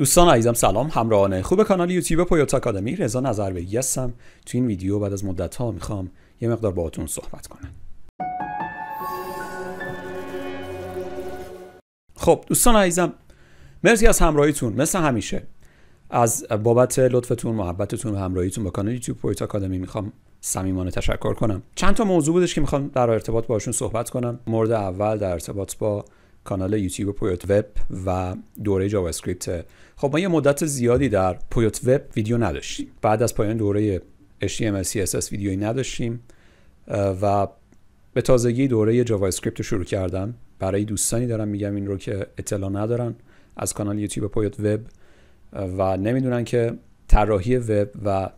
دوستان عزیزم سلام همراهان خوب کانال یوتیوب پویوتا آکادمی رضا نظر بگی هستم تو این ویدیو بعد از مدت ها میخوام یه مقدار باهاتون صحبت کنم خب دوستان عزیزم مرسی از همراهیتون مثل همیشه از بابت لطفتون محبتتون و همراهیتون با کانال یوتیوب پویوت آکادمی میخوام صمیمانه تشکر کنم چند تا موضوع بودش که میخوام در ارتباط باشون صحبت کنم مورد اول در ارتباط با کانال یوتیوب پویوت وب و دوره جاوا اسکریپت خب ما یه مدت زیادی در پویوت وب ویدیو نداشتیم بعد از پایان دوره HTML CSS ویدیویی نداشتیم و به تازگی دوره جاوا اسکریپت رو شروع کردم برای دوستانی دارم میگم این رو که اطلاع ندارن از کانال یوتیوب پویوت وب و نمیدونن که طراحی وب و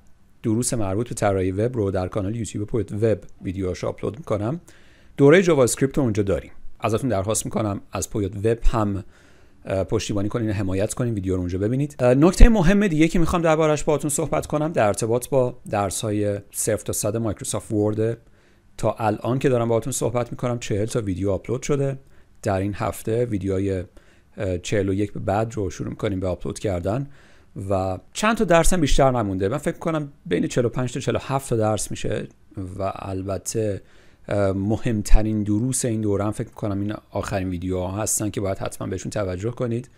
دروس مربوط به طراحی وب رو در کانال یوتیوب پویوت وب ویدیوهاش آپلود میکنم دوره جاوا اسکریپت رو اونجا داریم ازتون درخواست میکنم از پویوت وب هم پشتیبانی کنین و حمایت کنین ویدیو رو اونجا ببینید نکته مهم دیگه که میخوام دربارش باهاتون صحبت کنم در ارتباط با درس های صفر تا صد مایکروسافت ورد تا الان که دارم باهاتون صحبت میکنم چهل تا ویدیو آپلود شده در این هفته ویدیوهای 41 به بعد رو شروع میکنیم به آپلود کردن و چند تا درس هم بیشتر نمونده من فکر کنم بین 45 تا 47 تا درس میشه و البته مهمترین دروس این هم فکر میکنم این آخرین ویدیوها هستن که باید حتما بهشون توجه کنید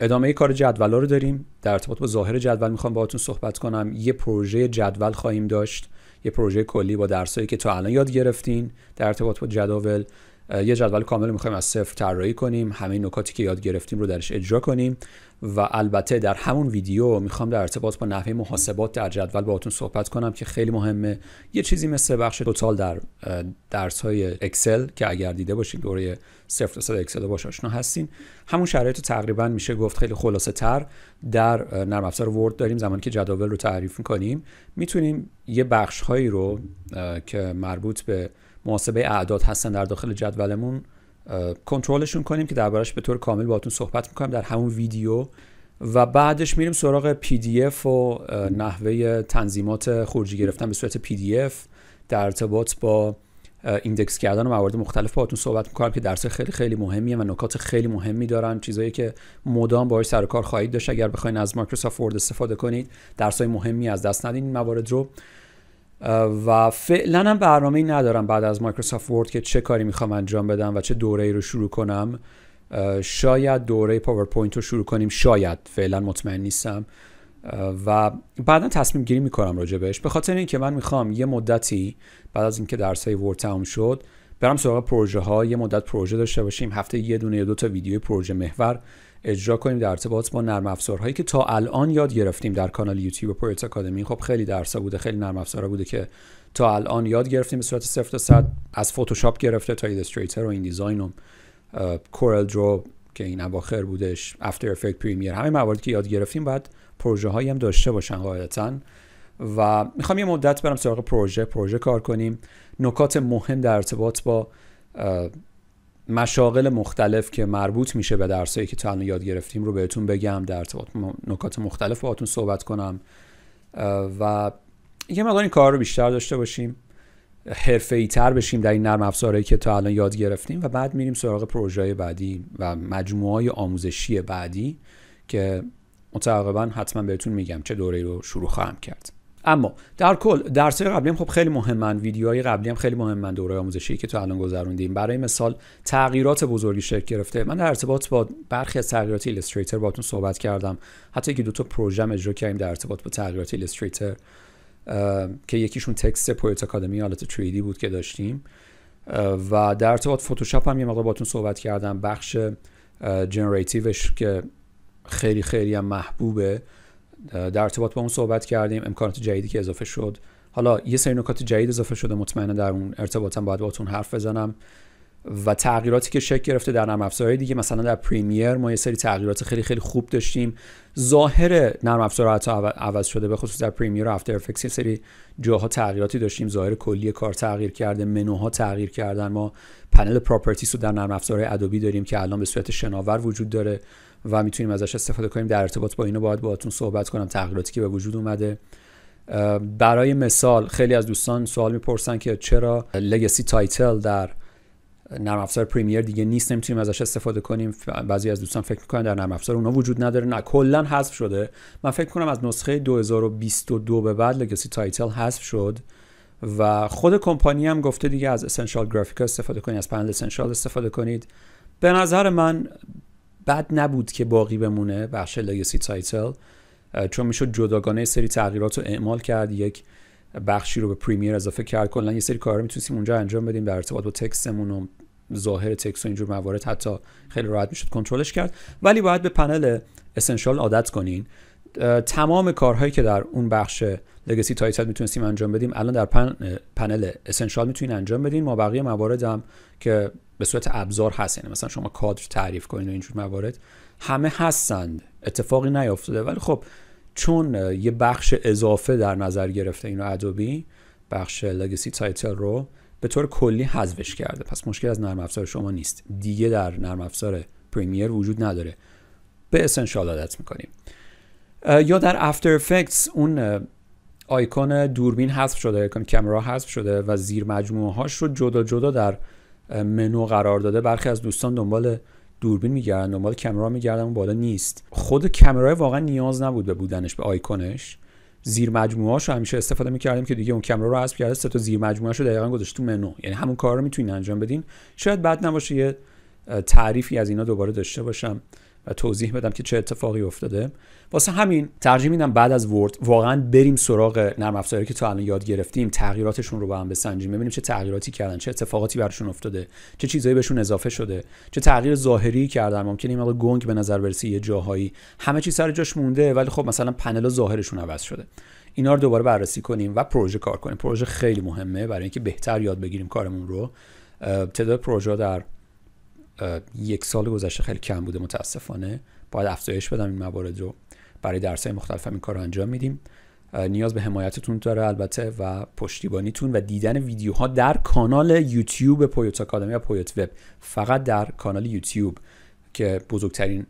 ادامه کار جدول ها رو داریم در ارتباط با ظاهر جدول میخوام باهاتون صحبت کنم یه پروژه جدول خواهیم داشت یه پروژه کلی با درسایی که تا الان یاد گرفتین در ارتباط با جداول یه جدول کامل میخوایم از صفر طراحی کنیم همه نکاتی که یاد گرفتیم رو درش اجرا کنیم و البته در همون ویدیو میخوام در ارتباط با نحوه محاسبات در جدول باهاتون صحبت کنم که خیلی مهمه یه چیزی مثل بخش توتال در درس های اکسل که اگر دیده باشید دوره صفر تا اکسل باش آشنا هستین همون شرایط رو تقریبا میشه گفت خیلی خلاصه تر در نرم افزار ورد داریم زمانی که جداول رو تعریف میکنیم میتونیم یه بخش هایی رو که مربوط به محاسبه اعداد هستن در داخل جدولمون کنترلشون کنیم که دربارش به طور کامل باهاتون صحبت میکنم در همون ویدیو و بعدش میریم سراغ پی دی اف و نحوه تنظیمات خروجی گرفتن به صورت پی دی اف در ارتباط با ایندکس کردن و موارد مختلف باهاتون صحبت میکنم که درس خیلی خیلی مهمیه و نکات خیلی مهمی دارن چیزایی که مدام باهاش سر کار خواهید داشت اگر بخواید از مایکروسافت ورد استفاده کنید های مهمی از دست ندین این موارد رو و فعلا هم برنامه ای ندارم بعد از مایکروسافت ورد که چه کاری میخوام انجام بدم و چه دوره ای رو شروع کنم شاید دوره پاورپوینت رو شروع کنیم شاید فعلا مطمئن نیستم و بعدا تصمیم گیری میکنم راجع بهش به خاطر اینکه من میخوام یه مدتی بعد از اینکه درس های ورد تموم شد برم سراغ پروژه ها یه مدت پروژه داشته باشیم هفته یه دونه یا دو تا ویدیو پروژه محور اجرا کنیم در ارتباط با نرم افزارهایی که تا الان یاد گرفتیم در کانال یوتیوب پروژه آکادمی خب خیلی درس بوده خیلی نرم افزارا بوده که تا الان یاد گرفتیم به صورت 0 تا صد از فتوشاپ گرفته تا ایلاستریتور و این دیزاین و کورل درو که این اواخر بودش افتر افکت پریمیر همه مواردی که یاد گرفتیم بعد پروژه هایی هم داشته باشن قاعدتا و میخوام یه مدت برم سراغ پروژه پروژه کار کنیم نکات مهم در ارتباط با مشاغل مختلف که مربوط میشه به درسایی که تا الان یاد گرفتیم رو بهتون بگم در ارتباط نکات مختلف باهاتون صحبت کنم و یه مقدار این کار رو بیشتر داشته باشیم حرفه تر بشیم در این نرم افزارهایی که تا الان یاد گرفتیم و بعد میریم سراغ پروژه بعدی و مجموعه های آموزشی بعدی که متعاقبا حتما بهتون میگم چه دوره رو شروع خواهم کرد اما در کل درس قبلی هم خب خیلی مهمن ویدیوهای قبلی هم خیلی مهمن دوره آموزشی که تو الان گذروندیم برای مثال تغییرات بزرگی شکل گرفته من در ارتباط با برخی از تغییرات ایلستریتر باتون صحبت کردم حتی یکی دو تا پروژه اجرا کردیم در ارتباط با تغییرات ایلستریتر که یکیشون تکست پویت اکادمی حالت تریدی بود که داشتیم و در ارتباط فتوشاپ هم یه مقدار باتون صحبت کردم بخش جنراتیوش که خیلی خیلی هم محبوبه در ارتباط با اون صحبت کردیم امکانات جدیدی که اضافه شد حالا یه سری نکات جدید اضافه شده مطمئنا در اون ارتباطم باید باتون حرف بزنم و تغییراتی که شکل گرفته در نرم افزارهای دیگه مثلا در پریمیر ما یه سری تغییرات خیلی خیلی خوب داشتیم ظاهر نرم افزار حتی عوض شده به خصوص در پریمیر و افتر افکس یه سری جاها تغییراتی داشتیم ظاهر کلی کار تغییر کرده منوها تغییر کردن ما پنل پراپرتیز رو در نرم افزارهای ادوبی داریم که الان به صورت شناور وجود داره و میتونیم ازش استفاده کنیم در ارتباط با اینو باید باهاتون صحبت کنم تغییراتی که به وجود اومده برای مثال خیلی از دوستان سوال میپرسن که چرا لگسی تایتل در نرم افزار پریمیر دیگه نیست نمیتونیم ازش استفاده کنیم بعضی از دوستان فکر میکنن در نرم افزار اونا وجود نداره نه کلا حذف شده من فکر کنم از نسخه 2022 به بعد لگسی تایتل حذف شد و خود کمپانی هم گفته دیگه از اسنشال گرافیکا استفاده کنید از پنل اسنشال استفاده کنید به نظر من بد نبود که باقی بمونه بخش لگسی تایتل چون میشد جداگانه سری تغییرات رو اعمال کرد یک بخشی رو به پریمیر اضافه کرد کلا یه سری کارا میتونستیم اونجا انجام بدیم در ارتباط با تکستمون و ظاهر تکست و اینجور موارد حتی خیلی راحت میشد کنترلش کرد ولی باید به پنل اسنشال عادت کنین تمام کارهایی که در اون بخش لگسی تایتل میتونستیم انجام بدیم الان در پنل اسنشال میتونین انجام بدین ما بقیه موارد هم که به صورت ابزار هست یعنی مثلا شما کادر تعریف کنین و اینجور موارد همه هستند اتفاقی نیافتاده ولی خب چون یه بخش اضافه در نظر گرفته اینو ادوبی بخش لگسی تایتل رو به طور کلی حذفش کرده پس مشکل از نرم افزار شما نیست دیگه در نرم افزار پریمیر وجود نداره به اسنشال عادت میکنیم یا در افتر افکتس اون آیکون دوربین حذف شده آیکون کامرا حذف شده و زیر مجموعه هاش رو جدا جدا در منو قرار داده برخی از دوستان دنبال دوربین میگردن دنبال کمرا میگردن اون بالا نیست خود کمرا واقعا نیاز نبود به بودنش به آیکونش زیر مجموعه رو همیشه استفاده میکردیم که دیگه اون کمرا رو حذف کرده سه تا زیر مجموعه رو دقیقا گذاشت تو منو یعنی همون کار رو میتونین انجام بدین شاید بد نباشه یه تعریفی از اینا دوباره داشته باشم و توضیح بدم که چه اتفاقی افتاده واسه همین ترجیح میدم بعد از ورد واقعا بریم سراغ نرم افزاری که تا الان یاد گرفتیم تغییراتشون رو با هم بسنجیم ببینیم چه تغییراتی کردن چه اتفاقاتی برشون افتاده چه چیزایی بهشون اضافه شده چه تغییر ظاهری کردن ممکنه این گنگ به نظر برسه یه جاهایی همه چی سر جاش مونده ولی خب مثلا پنل ظاهرشون عوض شده اینا رو دوباره بررسی کنیم و پروژه کار کنیم پروژه خیلی مهمه برای اینکه بهتر یاد بگیریم کارمون رو تعداد پروژه در یک سال گذشته خیلی کم بوده متاسفانه باید افزایش بدم این موارد رو برای درس های مختلف هم این کار رو انجام میدیم نیاز به حمایتتون داره البته و پشتیبانیتون و دیدن ویدیوها در کانال یوتیوب پویوت اکادمی و پویوت وب فقط در کانال یوتیوب که بزرگترین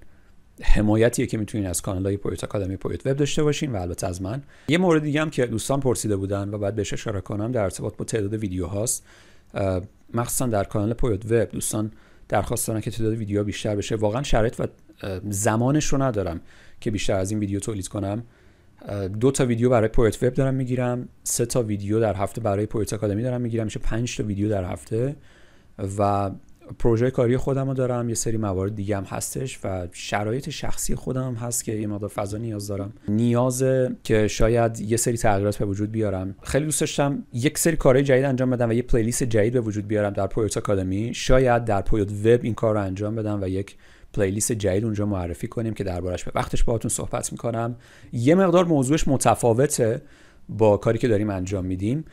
حمایتیه که میتونین از کانال های پویوت آکادمی پویوت وب داشته باشین و البته از من یه مورد دیگه هم که دوستان پرسیده بودن و بعد بهش اشاره کنم در ارتباط با تعداد ویدیوهاست مخصوصا در کانال پویوت وب دوستان درخواست دارن که تعداد ویدیوها بیشتر بشه واقعا شرایط و زمانش رو ندارم که بیشتر از این ویدیو تولید کنم دو تا ویدیو برای پویت وب دارم میگیرم سه تا ویدیو در هفته برای پویت آکادمی دارم میگیرم میشه پنج تا ویدیو در هفته و پروژه کاری خودم رو دارم یه سری موارد دیگه هم هستش و شرایط شخصی خودم هست که یه مقدار فضا نیاز دارم نیاز که شاید یه سری تغییرات به وجود بیارم خیلی دوست داشتم یک سری کارهای جدید انجام بدم و یه پلیلیست جدید به وجود بیارم در پویوت آکادمی شاید در پویوت وب این کار رو انجام بدم و یک پلیلیست جدید اونجا معرفی کنیم که دربارش به وقتش باهاتون صحبت میکنم یه مقدار موضوعش متفاوته با کاری که داریم انجام میدیم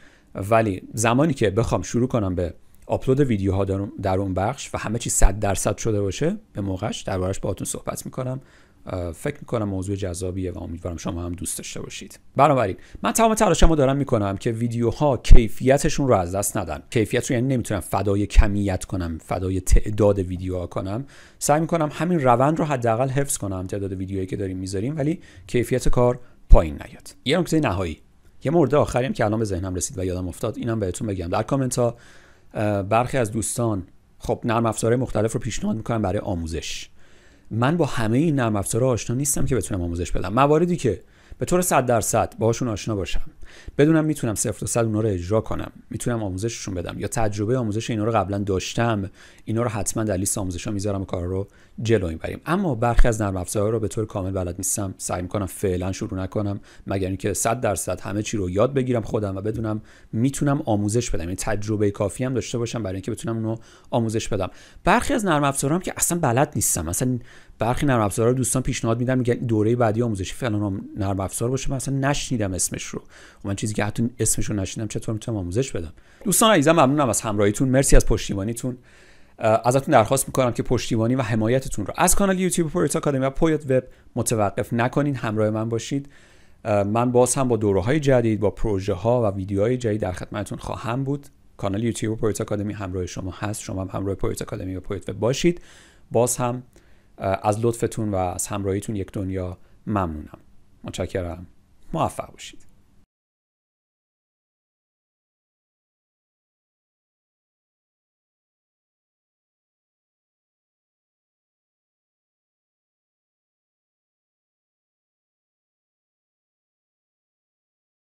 ولی زمانی که بخوام شروع کنم به آپلود ویدیوها در اون بخش و همه چی 100 درصد شده باشه به موقعش دربارش باهاتون صحبت میکنم فکر میکنم موضوع جذابیه و امیدوارم شما هم دوست داشته باشید بنابراین من تمام تلاشمو دارم میکنم که ویدیوها کیفیتشون رو از دست ندن کیفیت رو یعنی نمیتونم فدای کمیت کنم فدای تعداد ویدیوها کنم سعی میکنم همین روند رو حداقل حفظ کنم تعداد ویدیوهایی که داریم میذاریم ولی کیفیت کار پایین نیاد یه نکته نهایی یه مورد آخریم که الان به ذهنم رسید و یادم افتاد اینم بهتون بگم در کامنت ها برخی از دوستان خب نرم مختلف رو پیشنهاد میکنم برای آموزش من با همه این نرم افزاره آشنا نیستم که بتونم آموزش بدم مواردی که به طور 100 درصد باهاشون آشنا باشم بدونم میتونم صفر تا صد اونا رو اجرا کنم میتونم آموزششون بدم یا تجربه آموزش اینا رو قبلا داشتم اینا رو حتما در لیست آموزش ها میذارم و کار رو جلو میبریم اما برخی از نرم افزارها رو به طور کامل بلد نیستم سعی میکنم فعلا شروع نکنم مگر اینکه 100 درصد همه چی رو یاد بگیرم خودم و بدونم میتونم آموزش بدم یعنی تجربه کافی هم داشته باشم برای اینکه بتونم اونو آموزش بدم برخی از نرم افزارها که اصلا بلد نیستم اصلا برخی نرم افزارها رو دوستان پیشنهاد میدن میگن دوره بعدی آموزشی فلان نرم افزار باشه من نشنیدم اسمش رو و من چیزی که حتی اسمشو نشیدم چطور میتونم آموزش بدم دوستان عزیزم ممنونم از همراهیتون مرسی از پشتیبانیتون ازتون درخواست میکنم که پشتیبانی و حمایتتون رو از کانال یوتیوب پویت آکادمی و پویت وب متوقف نکنین همراه من باشید من باز هم با دوره های جدید با پروژه ها و ویدیوهای جدید در خدمتتون خواهم بود کانال یوتیوب پویت آکادمی همراه شما هست شما هم همراه پویت آکادمی و پویت وب باشید باز هم از لطفتون و از همراهیتون یک دنیا ممنونم متشکرم موفق باشید